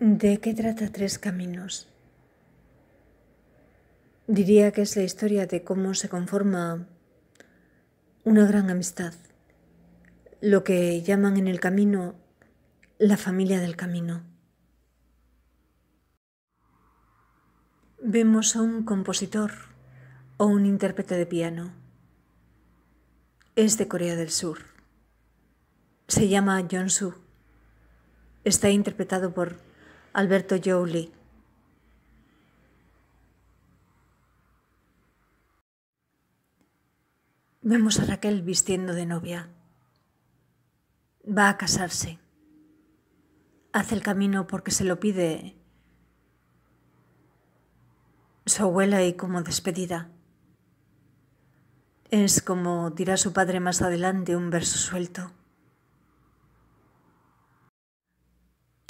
¿De qué trata Tres Caminos? Diría que es la historia de cómo se conforma una gran amistad, lo que llaman en el camino la familia del camino. Vemos a un compositor o un intérprete de piano. Es de Corea del Sur. Se llama John Su. Está interpretado por Alberto Jolie. Vemos a Raquel vistiendo de novia. Va a casarse. Hace el camino porque se lo pide su abuela y como despedida. Es como dirá su padre más adelante un verso suelto.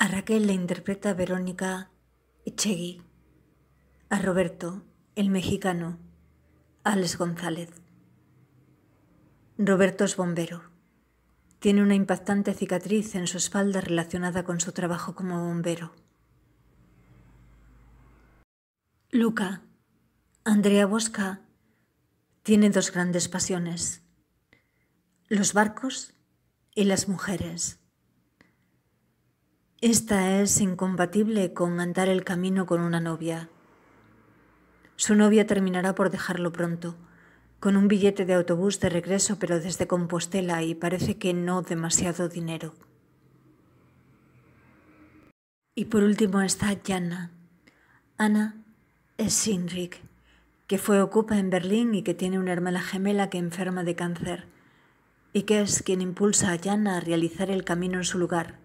A Raquel le interpreta Verónica Echegui, a Roberto, el mexicano, Alex González. Roberto es bombero. Tiene una impactante cicatriz en su espalda relacionada con su trabajo como bombero. Luca, Andrea Bosca, tiene dos grandes pasiones, los barcos y las mujeres. Esta es incompatible con andar el camino con una novia. Su novia terminará por dejarlo pronto, con un billete de autobús de regreso pero desde Compostela y parece que no demasiado dinero. Y por último está Jana. Ana es Sinrik, que fue ocupa en Berlín y que tiene una hermana gemela que enferma de cáncer, y que es quien impulsa a Jana a realizar el camino en su lugar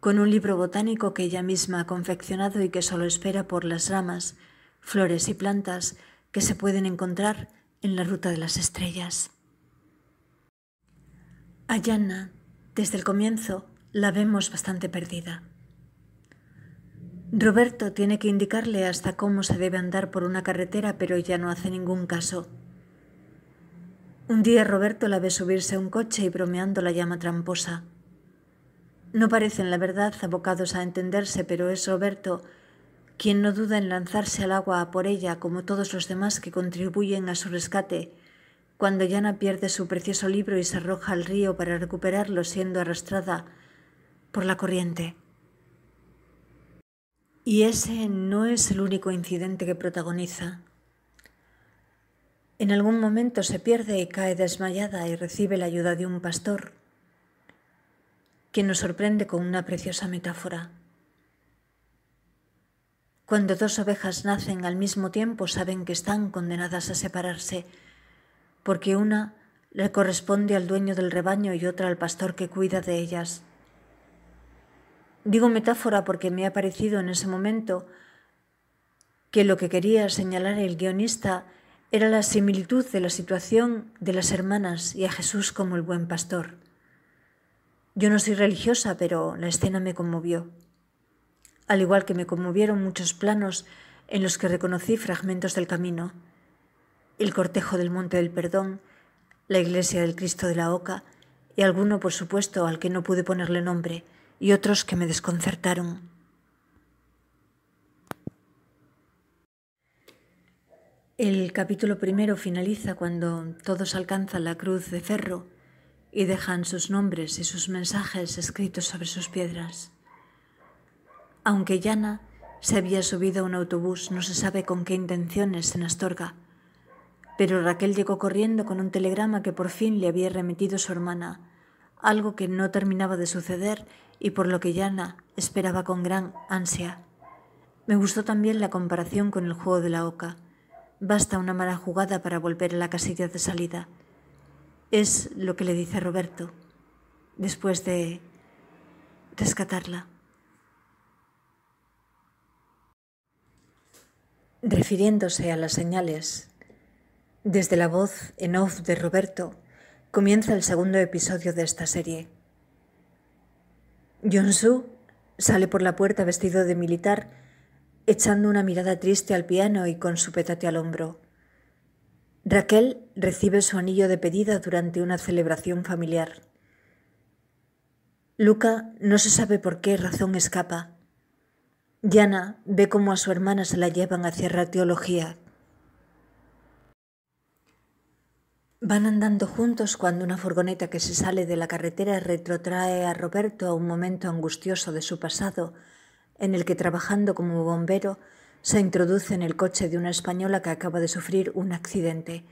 con un libro botánico que ella misma ha confeccionado y que solo espera por las ramas, flores y plantas que se pueden encontrar en la ruta de las estrellas. A desde el comienzo, la vemos bastante perdida. Roberto tiene que indicarle hasta cómo se debe andar por una carretera, pero ya no hace ningún caso. Un día Roberto la ve subirse a un coche y bromeando la llama tramposa. No parecen, la verdad, abocados a entenderse, pero es Roberto quien no duda en lanzarse al agua por ella, como todos los demás que contribuyen a su rescate, cuando Yana pierde su precioso libro y se arroja al río para recuperarlo siendo arrastrada por la corriente. Y ese no es el único incidente que protagoniza. En algún momento se pierde y cae desmayada y recibe la ayuda de un pastor quien nos sorprende con una preciosa metáfora. Cuando dos ovejas nacen al mismo tiempo saben que están condenadas a separarse, porque una le corresponde al dueño del rebaño y otra al pastor que cuida de ellas. Digo metáfora porque me ha parecido en ese momento que lo que quería señalar el guionista era la similitud de la situación de las hermanas y a Jesús como el buen pastor. Yo no soy religiosa, pero la escena me conmovió, al igual que me conmovieron muchos planos en los que reconocí fragmentos del camino, el cortejo del Monte del Perdón, la iglesia del Cristo de la Oca, y alguno, por supuesto, al que no pude ponerle nombre, y otros que me desconcertaron. El capítulo primero finaliza cuando todos alcanzan la cruz de ferro y dejan sus nombres y sus mensajes escritos sobre sus piedras. Aunque Yana se había subido a un autobús, no se sabe con qué intenciones en Astorga, pero Raquel llegó corriendo con un telegrama que por fin le había remitido su hermana, algo que no terminaba de suceder y por lo que Yana esperaba con gran ansia. Me gustó también la comparación con el juego de la oca. Basta una mala jugada para volver a la casilla de salida es lo que le dice Roberto después de rescatarla. Refiriéndose a las señales, desde la voz en off de Roberto comienza el segundo episodio de esta serie. Jon-su sale por la puerta vestido de militar, echando una mirada triste al piano y con su petate al hombro. Raquel recibe su anillo de pedida durante una celebración familiar. Luca no se sabe por qué razón escapa. Yana ve cómo a su hermana se la llevan hacia la teología. Van andando juntos cuando una furgoneta que se sale de la carretera retrotrae a Roberto a un momento angustioso de su pasado, en el que trabajando como bombero se introduce en el coche de una española que acaba de sufrir un accidente,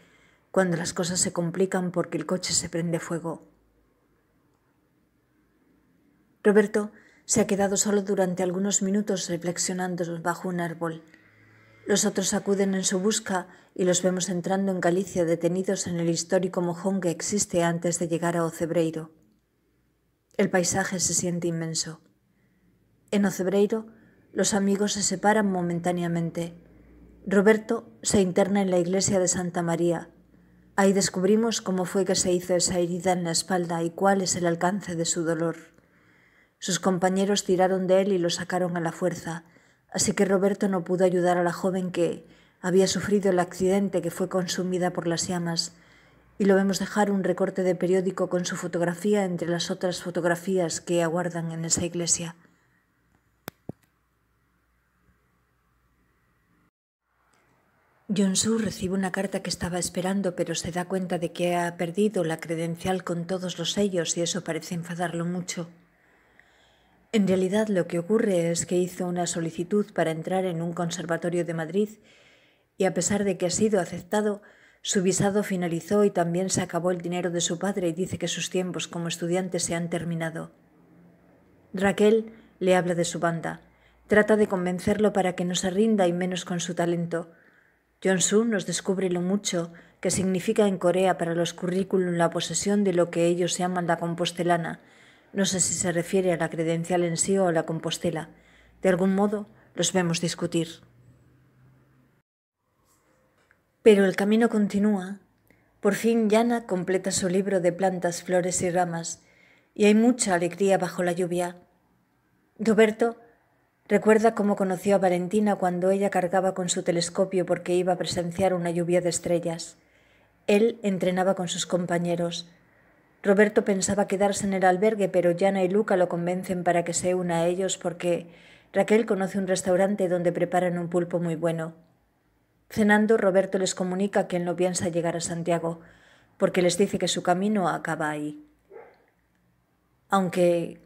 cuando las cosas se complican porque el coche se prende fuego. Roberto se ha quedado solo durante algunos minutos reflexionando bajo un árbol. Los otros acuden en su busca y los vemos entrando en Galicia detenidos en el histórico mojón que existe antes de llegar a Ocebreiro. El paisaje se siente inmenso. En Ocebreiro los amigos se separan momentáneamente. Roberto se interna en la iglesia de Santa María. Ahí descubrimos cómo fue que se hizo esa herida en la espalda y cuál es el alcance de su dolor. Sus compañeros tiraron de él y lo sacaron a la fuerza, así que Roberto no pudo ayudar a la joven que había sufrido el accidente que fue consumida por las llamas, y lo vemos dejar un recorte de periódico con su fotografía entre las otras fotografías que aguardan en esa iglesia. Jonsu recibe una carta que estaba esperando, pero se da cuenta de que ha perdido la credencial con todos los sellos y eso parece enfadarlo mucho. En realidad lo que ocurre es que hizo una solicitud para entrar en un conservatorio de Madrid y a pesar de que ha sido aceptado, su visado finalizó y también se acabó el dinero de su padre y dice que sus tiempos como estudiante se han terminado. Raquel le habla de su banda. Trata de convencerlo para que no se rinda y menos con su talento. John Soon nos descubre lo mucho que significa en Corea para los currículum la posesión de lo que ellos llaman la compostelana. No sé si se refiere a la credencial en sí o a la compostela. De algún modo, los vemos discutir. Pero el camino continúa. Por fin Yana completa su libro de plantas, flores y ramas, y hay mucha alegría bajo la lluvia. Roberto. Recuerda cómo conoció a Valentina cuando ella cargaba con su telescopio porque iba a presenciar una lluvia de estrellas. Él entrenaba con sus compañeros. Roberto pensaba quedarse en el albergue, pero Jana y Luca lo convencen para que se una a ellos porque Raquel conoce un restaurante donde preparan un pulpo muy bueno. Cenando, Roberto les comunica que él no piensa llegar a Santiago, porque les dice que su camino acaba ahí. Aunque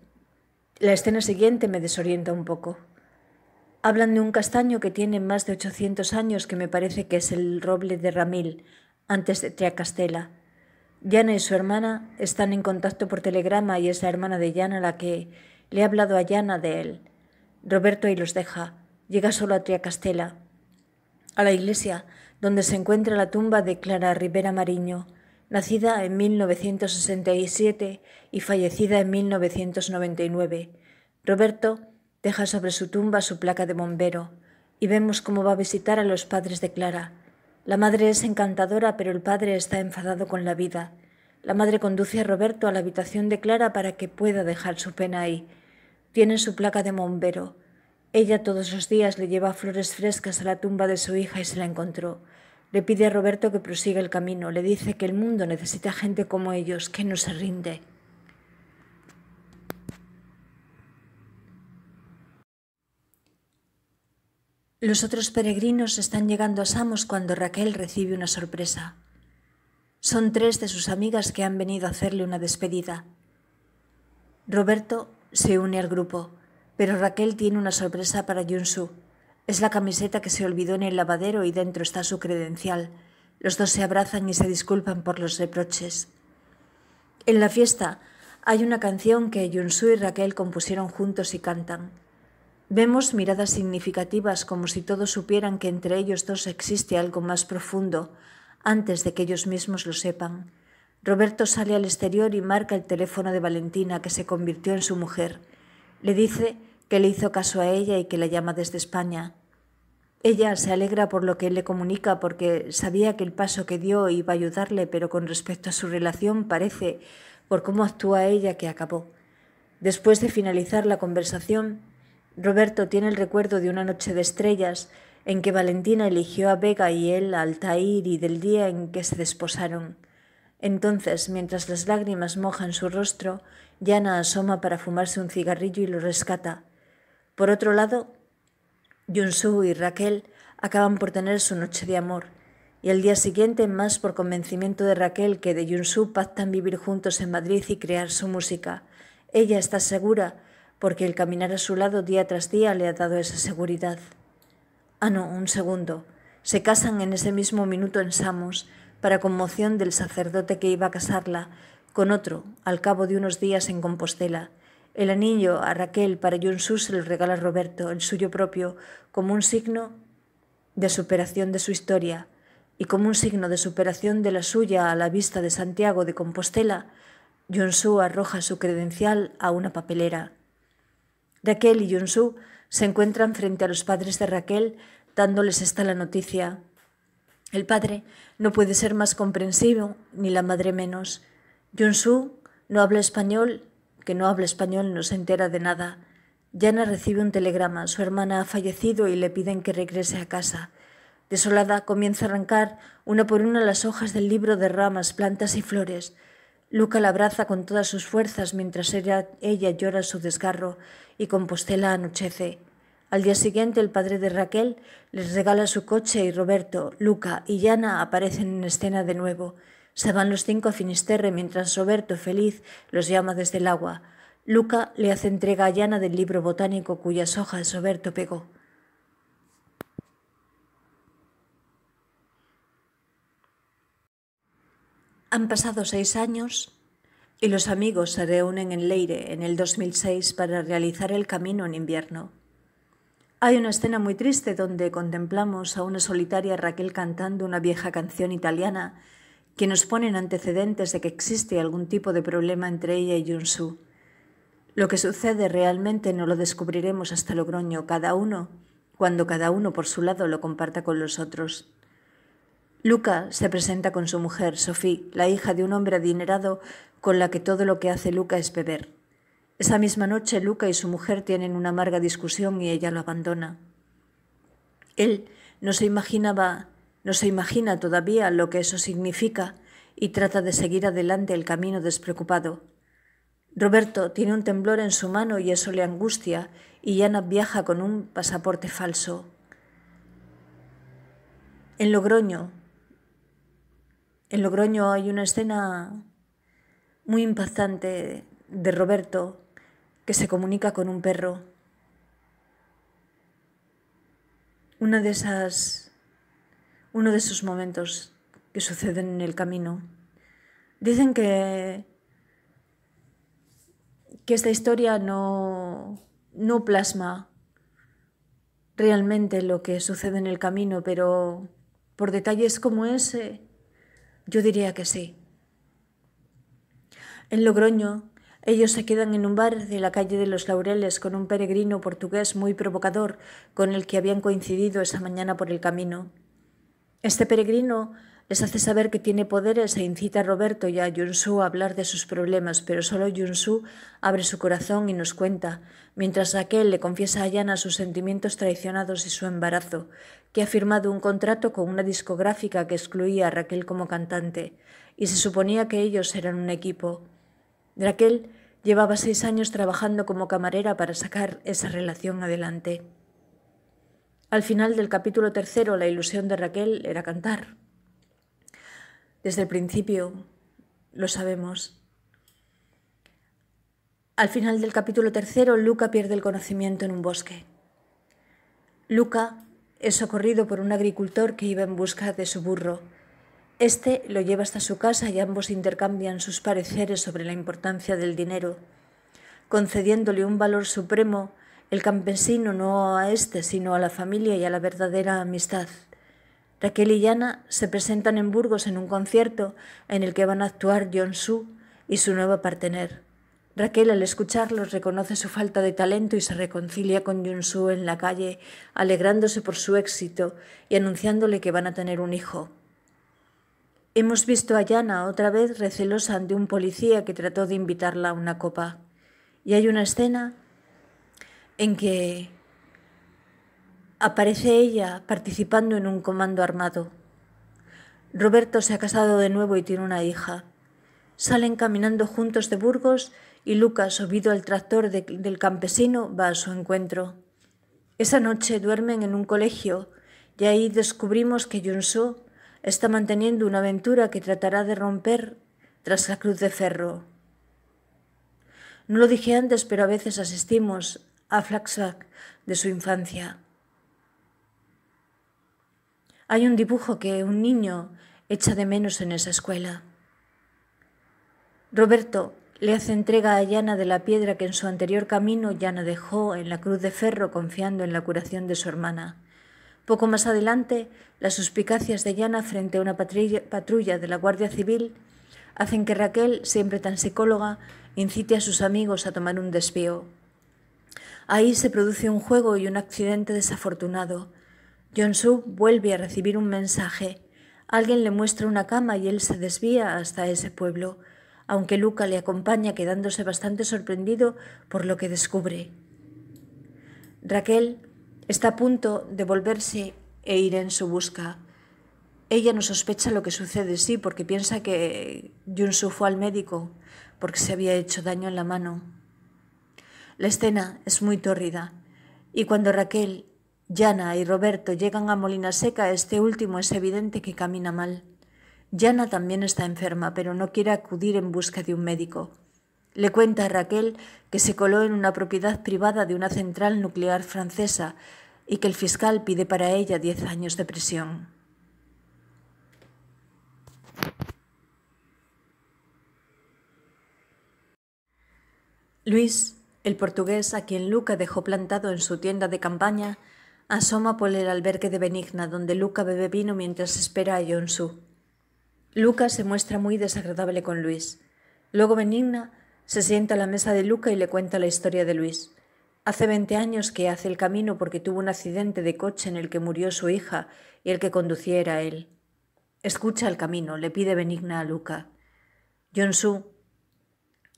la escena siguiente me desorienta un poco. Hablan de un castaño que tiene más de 800 años, que me parece que es el roble de Ramil, antes de Triacastela. Yana y su hermana están en contacto por telegrama y es la hermana de Yana la que le ha hablado a Yana de él. Roberto ahí los deja. Llega solo a Triacastela, a la iglesia, donde se encuentra la tumba de Clara Rivera Mariño, nacida en 1967 y fallecida en 1999. Roberto deja sobre su tumba su placa de bombero y vemos cómo va a visitar a los padres de Clara. La madre es encantadora, pero el padre está enfadado con la vida. La madre conduce a Roberto a la habitación de Clara para que pueda dejar su pena ahí. Tiene su placa de bombero. Ella todos los días le lleva flores frescas a la tumba de su hija y se la encontró. Le pide a Roberto que prosiga el camino, le dice que el mundo necesita gente como ellos, que no se rinde. Los otros peregrinos están llegando a Samos cuando Raquel recibe una sorpresa. Son tres de sus amigas que han venido a hacerle una despedida. Roberto se une al grupo, pero Raquel tiene una sorpresa para Junsu. Es la camiseta que se olvidó en el lavadero y dentro está su credencial. Los dos se abrazan y se disculpan por los reproches. En la fiesta hay una canción que Junsu y Raquel compusieron juntos y cantan. Vemos miradas significativas como si todos supieran que entre ellos dos existe algo más profundo, antes de que ellos mismos lo sepan. Roberto sale al exterior y marca el teléfono de Valentina, que se convirtió en su mujer. Le dice que le hizo caso a ella y que la llama desde España. Ella se alegra por lo que él le comunica porque sabía que el paso que dio iba a ayudarle, pero con respecto a su relación parece, por cómo actúa ella, que acabó. Después de finalizar la conversación, Roberto tiene el recuerdo de una noche de estrellas en que Valentina eligió a Vega y él a Altair y del día en que se desposaron. Entonces, mientras las lágrimas mojan su rostro, Yana asoma para fumarse un cigarrillo y lo rescata. Por otro lado, Yunsu y Raquel acaban por tener su noche de amor, y al día siguiente, más por convencimiento de Raquel que de Yunsu pactan vivir juntos en Madrid y crear su música. Ella está segura porque el caminar a su lado día tras día le ha dado esa seguridad. Ah, no, un segundo. Se casan en ese mismo minuto en Samos, para conmoción del sacerdote que iba a casarla, con otro, al cabo de unos días en Compostela. El anillo a Raquel para Junsu se lo regala Roberto, el suyo propio, como un signo de superación de su historia, y como un signo de superación de la suya a la vista de Santiago de Compostela, Junsu arroja su credencial a una papelera. Raquel y Junsu se encuentran frente a los padres de Raquel dándoles esta la noticia. El padre no puede ser más comprensivo, ni la madre menos. Junsu no habla español, que no habla español no se entera de nada. Yana recibe un telegrama, su hermana ha fallecido y le piden que regrese a casa. Desolada comienza a arrancar una por una las hojas del libro de ramas, plantas y flores. Luca la abraza con todas sus fuerzas mientras ella, llora su desgarro y Compostela anochece. Al día siguiente el padre de Raquel les regala su coche y Roberto, Luca y Yana aparecen en escena de nuevo. Se van los cinco a Finisterre mientras Roberto, feliz, los llama desde el agua. Luca le hace entrega a Yana del libro botánico cuyas hojas Roberto pegó. Han pasado seis años y los amigos se reúnen en Leire en el 2006 para realizar el camino en invierno. Hay una escena muy triste donde contemplamos a una solitaria Raquel cantando una vieja canción italiana que nos pone en antecedentes de que existe algún tipo de problema entre ella y Junsu. Lo que sucede realmente no lo descubriremos hasta Logroño, cada uno, cuando cada uno por su lado lo comparta con los otros. Luca se presenta con su mujer, Sophie, la hija de un hombre adinerado con la que todo lo que hace Luca es beber. Esa misma noche Luca y su mujer tienen una amarga discusión y ella lo abandona. Él no se imaginaba, no se imagina todavía lo que eso significa y trata de seguir adelante el camino despreocupado. Roberto tiene un temblor en su mano y eso le angustia y Yana viaja con un pasaporte falso. En Logroño, en Logroño hay una escena muy impactante de Roberto que se comunica con un perro. Una de esas uno de esos momentos que suceden en el camino. Dicen que que esta historia no no plasma realmente lo que sucede en el camino, pero por detalles como ese yo diría que sí. En Logroño, ellos se quedan en un bar de la calle de los Laureles con un peregrino portugués muy provocador con el que habían coincidido esa mañana por el camino. Este peregrino les hace saber que tiene poderes e incita a Roberto y a Yunsu a hablar de sus problemas, pero solo Yunsu abre su corazón y nos cuenta, mientras aquel le confiesa a Yana sus sentimientos traicionados y su embarazo, que ha firmado un contrato con una discográfica que excluía a Raquel como cantante, y se suponía que ellos eran un equipo. Raquel llevaba seis años trabajando como camarera para sacar esa relación adelante. Al final del capítulo tercero, la ilusión de Raquel era cantar. Desde el principio, lo sabemos. Al final del capítulo tercero, Luca pierde el conocimiento en un bosque. Luca es socorrido por un agricultor que iba en busca de su burro. Este lo lleva hasta su casa y ambos intercambian sus pareceres sobre la importancia del dinero. Concediéndole un valor supremo, el campesino no a este, sino a la familia y a la verdadera amistad. Raquel y Yana se presentan en Burgos en un concierto en el que van a actuar John Su y su nuevo partener. Raquel al escucharlos reconoce su falta de talento y se reconcilia con Junsu en la calle, alegrándose por su éxito y anunciándole que van a tener un hijo. Hemos visto a Yana otra vez recelosa ante un policía que trató de invitarla a una copa. Y hay una escena en que aparece ella participando en un comando armado. Roberto se ha casado de nuevo y tiene una hija. Salen caminando juntos de Burgos y Lucas, subido al tractor del campesino, va a su encuentro. Esa noche duermen en un colegio y ahí descubrimos que Junso está manteniendo una aventura que tratará de romper tras la cruz de ferro. No lo dije antes, pero a veces asistimos a flashback de su infancia. Hay un dibujo que un niño echa de menos en esa escuela. Roberto, le hace entrega a Llana de la piedra que en su anterior camino Yana dejó en la cruz de ferro confiando en la curación de su hermana. Poco más adelante, las suspicacias de Yana frente a una patrulla de la Guardia Civil hacen que Raquel, siempre tan psicóloga, incite a sus amigos a tomar un desvío. Ahí se produce un juego y un accidente desafortunado. John su vuelve a recibir un mensaje. Alguien le muestra una cama y él se desvía hasta ese pueblo aunque Luca le acompaña quedándose bastante sorprendido por lo que descubre. Raquel está a punto de volverse e ir en su busca. Ella no sospecha lo que sucede, sí, porque piensa que Junsu fue al médico porque se había hecho daño en la mano. La escena es muy tórrida y cuando Raquel, Yana y Roberto llegan a Molina Seca, este último es evidente que camina mal. Yana también está enferma, pero no quiere acudir en busca de un médico. Le cuenta a Raquel que se coló en una propiedad privada de una central nuclear francesa y que el fiscal pide para ella 10 años de prisión. Luis, el portugués a quien Luca dejó plantado en su tienda de campaña, asoma por el albergue de Benigna, donde Luca bebe vino mientras espera a Jonsu. Luca se muestra muy desagradable con Luis. Luego Benigna se sienta a la mesa de Luca y le cuenta la historia de Luis. Hace 20 años que hace el camino porque tuvo un accidente de coche en el que murió su hija y el que conducía era él. Escucha el camino, le pide Benigna a Luca. Jonsu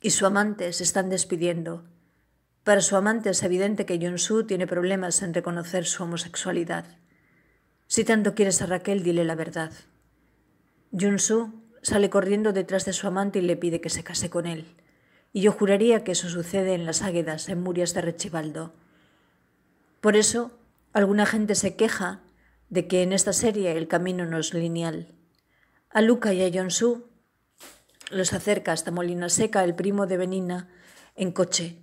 y su amante se están despidiendo. Para su amante es evidente que Jonsu tiene problemas en reconocer su homosexualidad. Si tanto quieres a Raquel, dile la verdad. Junsu sale corriendo detrás de su amante y le pide que se case con él. Y yo juraría que eso sucede en las Águedas, en Murias de rechivaldo. Por eso, alguna gente se queja de que en esta serie el camino no es lineal. A Luca y a Junsu los acerca hasta Molina Seca, el primo de Benina, en coche,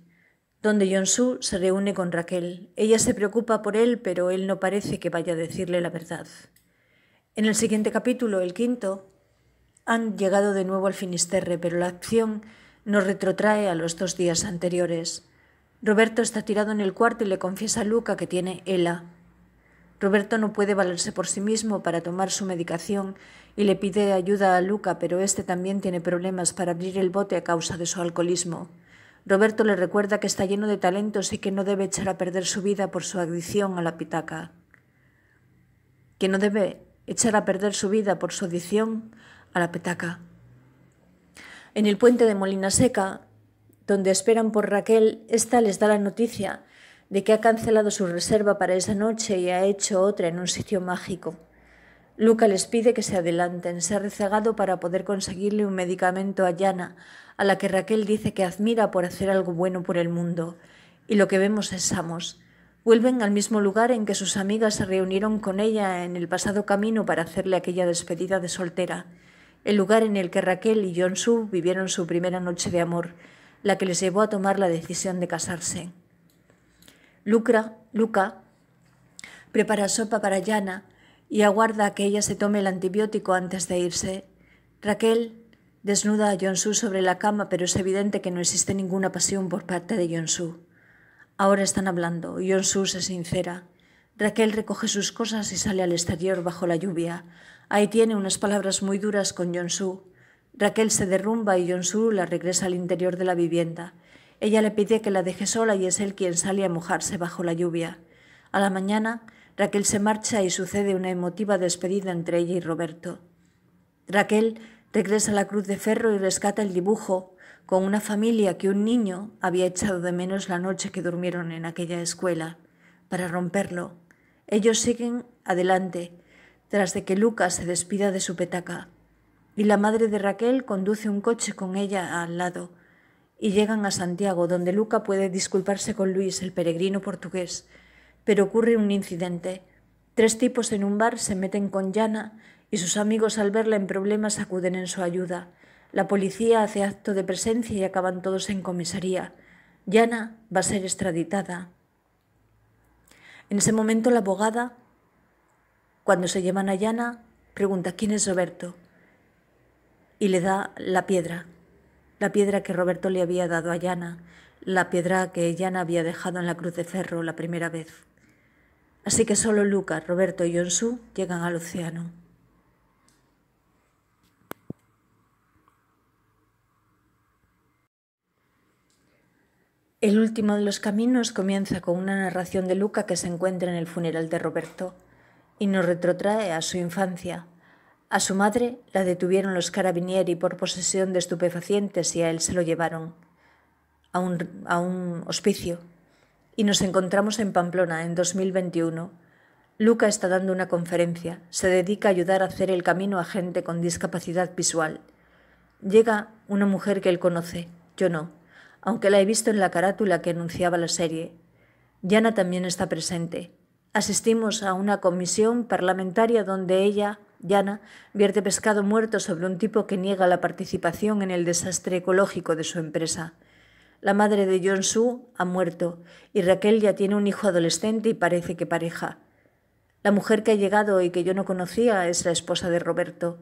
donde Junsu se reúne con Raquel. Ella se preocupa por él, pero él no parece que vaya a decirle la verdad. En el siguiente capítulo, el quinto, han llegado de nuevo al Finisterre, pero la acción nos retrotrae a los dos días anteriores. Roberto está tirado en el cuarto y le confiesa a Luca que tiene ELA. Roberto no puede valerse por sí mismo para tomar su medicación y le pide ayuda a Luca, pero este también tiene problemas para abrir el bote a causa de su alcoholismo. Roberto le recuerda que está lleno de talentos y que no debe echar a perder su vida por su adicción a la pitaca. Que no debe echar a perder su vida por su adicción a la petaca. En el puente de Molina Seca, donde esperan por Raquel, ésta les da la noticia de que ha cancelado su reserva para esa noche y ha hecho otra en un sitio mágico. Luca les pide que se adelanten, se ha rezagado para poder conseguirle un medicamento a Yana, a la que Raquel dice que admira por hacer algo bueno por el mundo. Y lo que vemos es Samos, Vuelven al mismo lugar en que sus amigas se reunieron con ella en el pasado camino para hacerle aquella despedida de soltera, el lugar en el que Raquel y John Su vivieron su primera noche de amor, la que les llevó a tomar la decisión de casarse. Lucra, Luca prepara sopa para Yana y aguarda a que ella se tome el antibiótico antes de irse. Raquel desnuda a su sobre la cama, pero es evidente que no existe ninguna pasión por parte de Su. Ahora están hablando. Jon-su se sincera. Raquel recoge sus cosas y sale al exterior bajo la lluvia. Ahí tiene unas palabras muy duras con Jon-su. Raquel se derrumba y Jon-su la regresa al interior de la vivienda. Ella le pide que la deje sola y es él quien sale a mojarse bajo la lluvia. A la mañana, Raquel se marcha y sucede una emotiva despedida entre ella y Roberto. Raquel regresa a la cruz de ferro y rescata el dibujo con una familia que un niño había echado de menos la noche que durmieron en aquella escuela. Para romperlo, ellos siguen adelante, tras de que Lucas se despida de su petaca, y la madre de Raquel conduce un coche con ella al lado, y llegan a Santiago, donde Luca puede disculparse con Luis, el peregrino portugués, pero ocurre un incidente. Tres tipos en un bar se meten con Yana y sus amigos al verla en problemas acuden en su ayuda. La policía hace acto de presencia y acaban todos en comisaría. Yana va a ser extraditada. En ese momento la abogada, cuando se llevan a Yana, pregunta quién es Roberto y le da la piedra, la piedra que Roberto le había dado a Yana, la piedra que Yana había dejado en la cruz de cerro la primera vez. Así que solo Lucas, Roberto y Yonsu llegan al océano. El último de los caminos comienza con una narración de Luca que se encuentra en el funeral de Roberto y nos retrotrae a su infancia. A su madre la detuvieron los carabinieri por posesión de estupefacientes y a él se lo llevaron a un, a un hospicio. Y nos encontramos en Pamplona en 2021. Luca está dando una conferencia. Se dedica a ayudar a hacer el camino a gente con discapacidad visual. Llega una mujer que él conoce, yo no aunque la he visto en la carátula que anunciaba la serie. Yana también está presente. Asistimos a una comisión parlamentaria donde ella, Yana, vierte pescado muerto sobre un tipo que niega la participación en el desastre ecológico de su empresa. La madre de John Su ha muerto y Raquel ya tiene un hijo adolescente y parece que pareja. La mujer que ha llegado y que yo no conocía es la esposa de Roberto.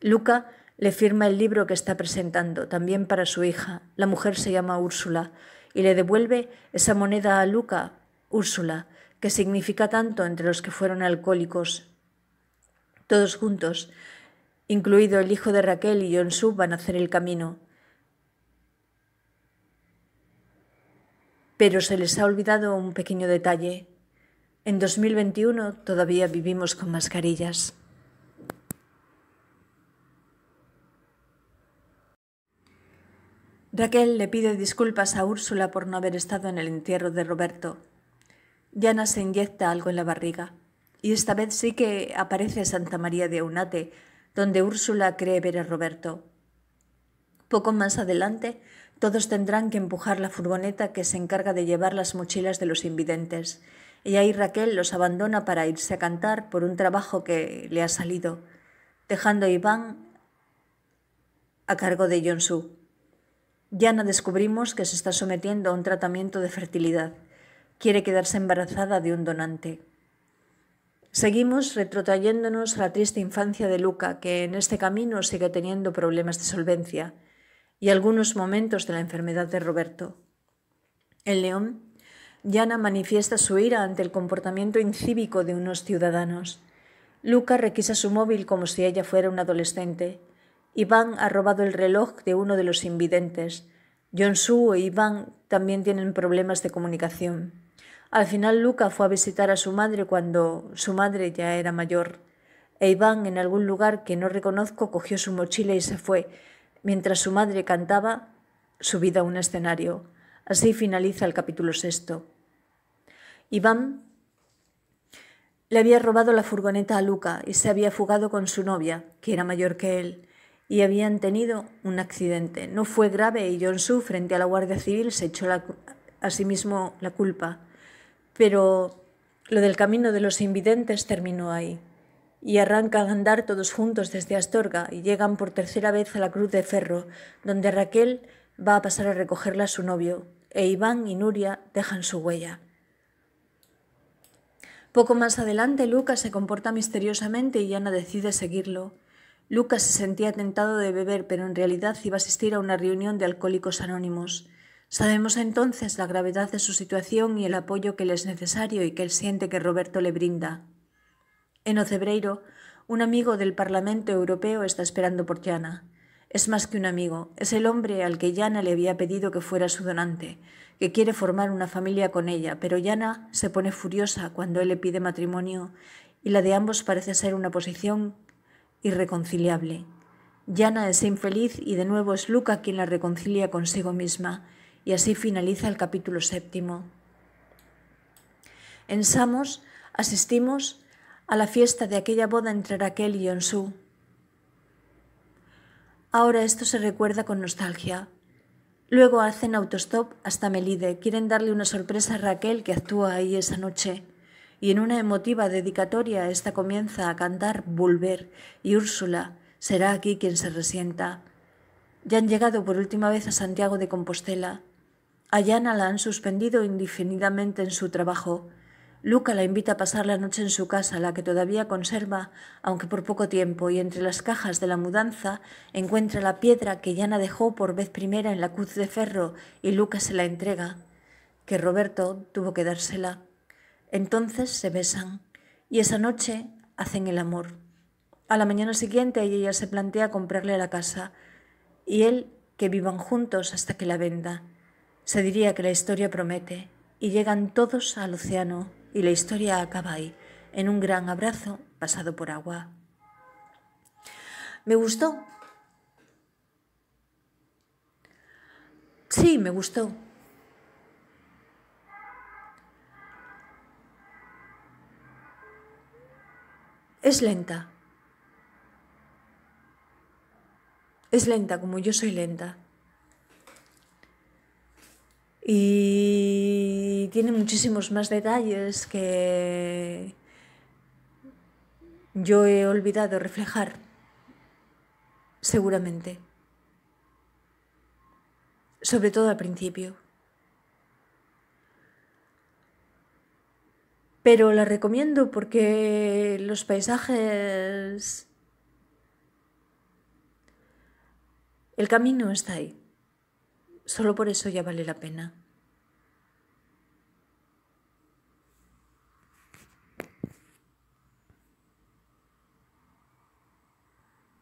Luca le firma el libro que está presentando, también para su hija. La mujer se llama Úrsula y le devuelve esa moneda a Luca, Úrsula, que significa tanto entre los que fueron alcohólicos. Todos juntos, incluido el hijo de Raquel y Jonsu, van a hacer el camino. Pero se les ha olvidado un pequeño detalle. En 2021 todavía vivimos con mascarillas. Raquel le pide disculpas a Úrsula por no haber estado en el entierro de Roberto. Yana se inyecta algo en la barriga. Y esta vez sí que aparece Santa María de Unate, donde Úrsula cree ver a Roberto. Poco más adelante, todos tendrán que empujar la furgoneta que se encarga de llevar las mochilas de los invidentes. Y ahí Raquel los abandona para irse a cantar por un trabajo que le ha salido, dejando a Iván a cargo de Jonsu. Yana descubrimos que se está sometiendo a un tratamiento de fertilidad. Quiere quedarse embarazada de un donante. Seguimos retrotrayéndonos a la triste infancia de Luca, que en este camino sigue teniendo problemas de solvencia, y algunos momentos de la enfermedad de Roberto. En León, Yana manifiesta su ira ante el comportamiento incívico de unos ciudadanos. Luca requisa su móvil como si ella fuera un adolescente Iván ha robado el reloj de uno de los invidentes. John Su e Iván también tienen problemas de comunicación. Al final Luca fue a visitar a su madre cuando su madre ya era mayor. E Iván, en algún lugar que no reconozco, cogió su mochila y se fue, mientras su madre cantaba Subida a un escenario. Así finaliza el capítulo sexto. Iván le había robado la furgoneta a Luca y se había fugado con su novia, que era mayor que él y habían tenido un accidente. No fue grave y John su frente a la Guardia Civil, se echó a sí mismo la culpa. Pero lo del camino de los invidentes terminó ahí. Y arrancan a andar todos juntos desde Astorga y llegan por tercera vez a la Cruz de Ferro, donde Raquel va a pasar a recogerla a su novio, e Iván y Nuria dejan su huella. Poco más adelante, Lucas se comporta misteriosamente y Ana decide seguirlo. Lucas se sentía tentado de beber, pero en realidad iba a asistir a una reunión de alcohólicos anónimos. Sabemos entonces la gravedad de su situación y el apoyo que le es necesario y que él siente que Roberto le brinda. En Ocebreiro, un amigo del Parlamento Europeo está esperando por Yana. Es más que un amigo, es el hombre al que Yana le había pedido que fuera su donante, que quiere formar una familia con ella, pero Yana se pone furiosa cuando él le pide matrimonio y la de ambos parece ser una posición irreconciliable. Yana es infeliz y de nuevo es Luca quien la reconcilia consigo misma, y así finaliza el capítulo séptimo. En Samos asistimos a la fiesta de aquella boda entre Raquel y Onsu. Ahora esto se recuerda con nostalgia. Luego hacen autostop hasta Melide. Quieren darle una sorpresa a Raquel que actúa ahí esa noche y en una emotiva dedicatoria esta comienza a cantar Volver y Úrsula será aquí quien se resienta. Ya han llegado por última vez a Santiago de Compostela. A Yana la han suspendido indefinidamente en su trabajo. Luca la invita a pasar la noche en su casa, la que todavía conserva, aunque por poco tiempo, y entre las cajas de la mudanza encuentra la piedra que Yana dejó por vez primera en la cruz de ferro y Luca se la entrega, que Roberto tuvo que dársela. Entonces se besan y esa noche hacen el amor. A la mañana siguiente ella se plantea comprarle la casa y él que vivan juntos hasta que la venda. Se diría que la historia promete y llegan todos al océano y la historia acaba ahí, en un gran abrazo pasado por agua. Me gustó. Sí, me gustó. Es lenta. Es lenta como yo soy lenta. Y tiene muchísimos más detalles que yo he olvidado reflejar, seguramente. Sobre todo al principio. Pero la recomiendo porque los paisajes... El camino está ahí. Solo por eso ya vale la pena.